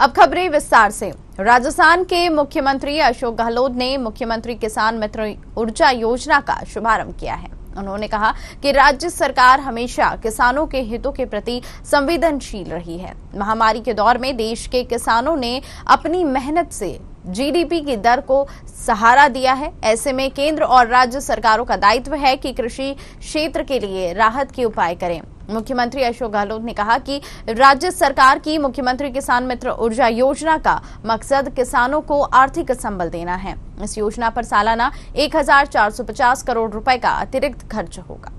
अब खबरें विस्तार से राजस्थान के मुख्यमंत्री अशोक गहलोत ने मुख्यमंत्री किसान मित्र ऊर्जा योजना का शुभारंभ किया है उन्होंने कहा कि राज्य सरकार हमेशा किसानों के हितों के प्रति संवेदनशील रही है महामारी के दौर में देश के किसानों ने अपनी मेहनत से जीडीपी की दर को सहारा दिया है ऐसे में केंद्र और राज्य सरकारों का दायित्व है कि कृषि क्षेत्र के लिए राहत के उपाय करें मुख्यमंत्री अशोक गहलोत ने कहा कि राज्य सरकार की मुख्यमंत्री किसान मित्र ऊर्जा योजना का मकसद किसानों को आर्थिक संबल देना है इस योजना पर सालाना 1450 करोड़ रुपए का अतिरिक्त खर्च होगा